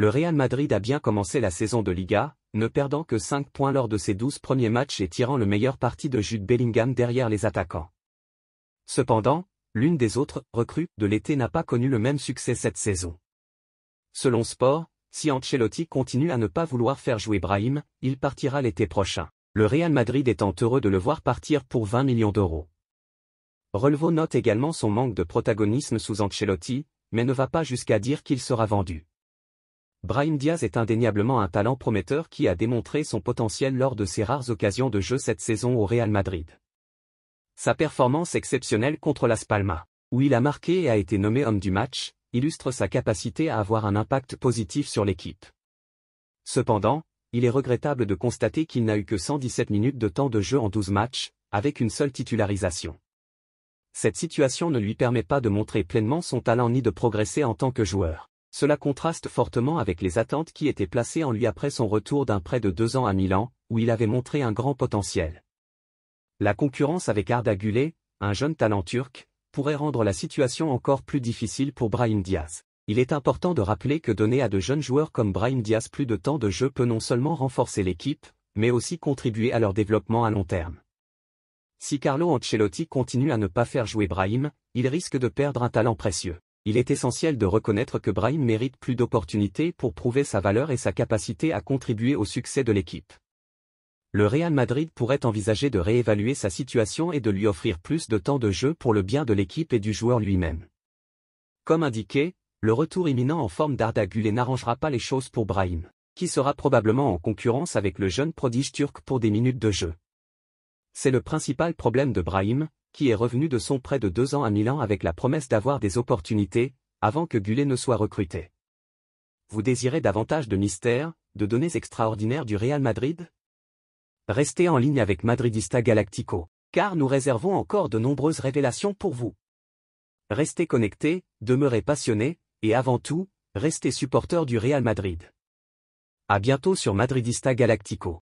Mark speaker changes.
Speaker 1: Le Real Madrid a bien commencé la saison de Liga, ne perdant que 5 points lors de ses 12 premiers matchs et tirant le meilleur parti de Jude Bellingham derrière les attaquants. Cependant, l'une des autres recrues de l'été n'a pas connu le même succès cette saison. Selon Sport, si Ancelotti continue à ne pas vouloir faire jouer Brahim, il partira l'été prochain. Le Real Madrid étant heureux de le voir partir pour 20 millions d'euros. Relevo note également son manque de protagonisme sous Ancelotti, mais ne va pas jusqu'à dire qu'il sera vendu. Brahim Diaz est indéniablement un talent prometteur qui a démontré son potentiel lors de ses rares occasions de jeu cette saison au Real Madrid. Sa performance exceptionnelle contre Las Palmas, où il a marqué et a été nommé homme du match, illustre sa capacité à avoir un impact positif sur l'équipe. Cependant, il est regrettable de constater qu'il n'a eu que 117 minutes de temps de jeu en 12 matchs, avec une seule titularisation. Cette situation ne lui permet pas de montrer pleinement son talent ni de progresser en tant que joueur. Cela contraste fortement avec les attentes qui étaient placées en lui après son retour d'un prêt de deux ans à Milan, où il avait montré un grand potentiel. La concurrence avec Arda Güler, un jeune talent turc, pourrait rendre la situation encore plus difficile pour Brahim Diaz. Il est important de rappeler que donner à de jeunes joueurs comme Brahim Diaz plus de temps de jeu peut non seulement renforcer l'équipe, mais aussi contribuer à leur développement à long terme. Si Carlo Ancelotti continue à ne pas faire jouer Brahim, il risque de perdre un talent précieux il est essentiel de reconnaître que Brahim mérite plus d'opportunités pour prouver sa valeur et sa capacité à contribuer au succès de l'équipe. Le Real Madrid pourrait envisager de réévaluer sa situation et de lui offrir plus de temps de jeu pour le bien de l'équipe et du joueur lui-même. Comme indiqué, le retour imminent en forme d'Arda n'arrangera pas les choses pour Brahim, qui sera probablement en concurrence avec le jeune prodige turc pour des minutes de jeu. C'est le principal problème de Brahim, qui est revenu de son près de deux ans à Milan avec la promesse d'avoir des opportunités, avant que Gullet ne soit recruté. Vous désirez davantage de mystères, de données extraordinaires du Real Madrid Restez en ligne avec Madridista Galactico, car nous réservons encore de nombreuses révélations pour vous. Restez connectés, demeurez passionnés, et avant tout, restez supporters du Real Madrid. À bientôt sur Madridista Galactico.